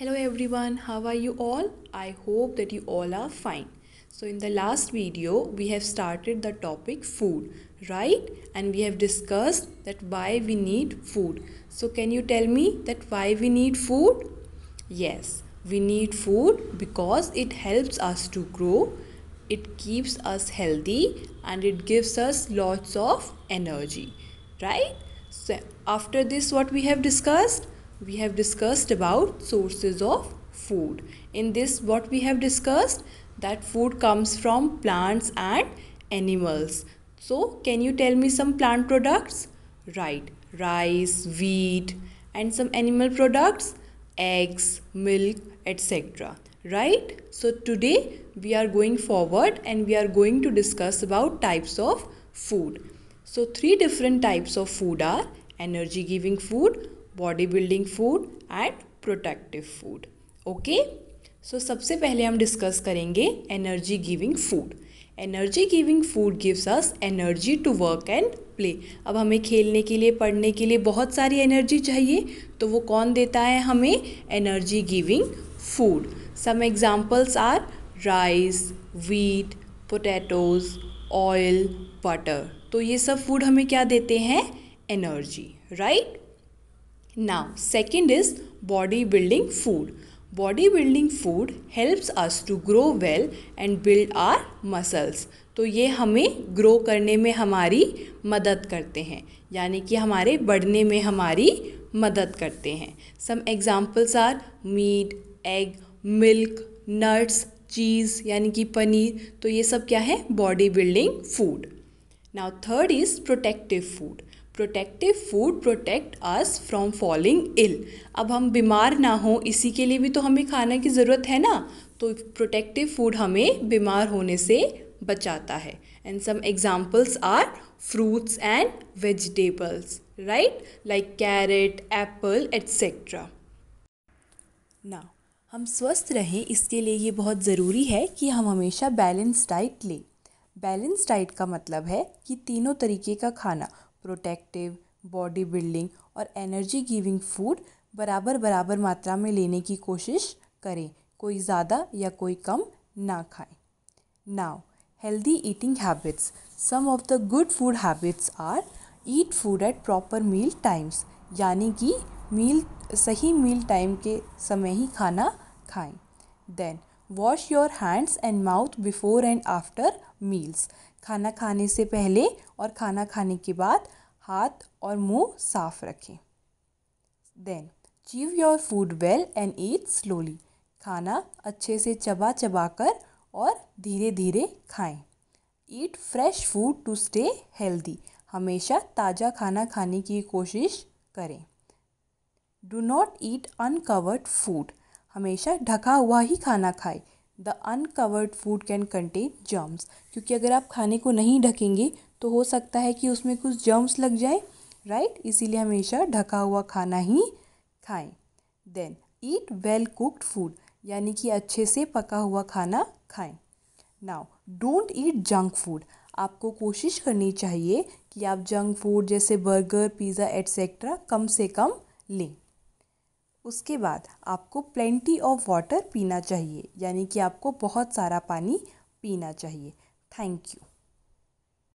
hello everyone how are you all i hope that you all are fine so in the last video we have started the topic food right and we have discussed that why we need food so can you tell me that why we need food yes we need food because it helps us to grow it keeps us healthy and it gives us lots of energy right so after this what we have discussed we have discussed about sources of food. In this what we have discussed that food comes from plants and animals. So can you tell me some plant products? Right, rice, wheat and some animal products, eggs, milk, etc. Right? So today we are going forward and we are going to discuss about types of food. So three different types of food are energy giving food, body building food and protective food okay so सबसे पहले हम discuss करेंगे energy giving food energy giving food gives us energy to work and play अब हमें खेलने के लिए पढ़ने के लिए बहुत सारी एनर्जी चाहिए तो वो कौन देता है हमें energy giving food some examples are rice wheat potatoes oil butter तो ये सब फूड हमें क्या देते हैं energy right Now, second is body building food. Body building food helps us to grow well and build our muscles. तो ये हमें ग्रो करने में हमारी मदद करते हैं यानी कि हमारे बढ़ने में हमारी मदद करते हैं some examples are meat egg milk nuts cheese यानी कि पनीर तो ये सब क्या है body building food now third is protective food protective food protect us from falling ill अब हम बीमार ना हो इसी के लिए भी तो हमें खाना की ज़रूरत है ना तो प्रोटेक्टिव फूड हमें बीमार होने से बचाता है and some examples are fruits and vegetables right like carrot apple etcetera ना हम स्वस्थ रहें इसके लिए ये बहुत ज़रूरी है कि हम हमेशा बैलेंस डाइट लें बैलेंस डाइट का मतलब है कि तीनों तरीके का खाना प्रोटेक्टिव बॉडी बिल्डिंग और एनर्जी गिविंग फूड बराबर बराबर मात्रा में लेने की कोशिश करें कोई ज़्यादा या कोई कम ना खाएं now healthy eating habits some of the good food habits are eat food at proper meal times यानी कि मील सही मील टाइम के समय ही खाना खाएं then wash your hands and mouth before and after meals खाना खाने से पहले और खाना खाने के बाद हाथ और मुंह साफ रखें then chew your food well and eat slowly खाना अच्छे से चबा चबा कर और धीरे धीरे खाएं eat fresh food to stay healthy हमेशा ताज़ा खाना खाने की कोशिश करें do not eat uncovered food हमेशा ढका हुआ ही खाना खाएं the uncovered food can contain germs क्योंकि अगर आप खाने को नहीं ढकेंगे तो हो सकता है कि उसमें कुछ जर्म्स लग जाए राइट right? इसीलिए हमेशा ढका हुआ खाना ही खाएं then eat well cooked food यानी कि अच्छे से पका हुआ खाना खाएं now don't eat junk food आपको कोशिश करनी चाहिए कि आप जंक फूड जैसे बर्गर पिज़्ज़ा एट्सेट्रा कम से कम लें उसके बाद आपको प्लेंटी ऑफ वाटर पीना चाहिए यानी कि आपको बहुत सारा पानी पीना चाहिए थैंक यू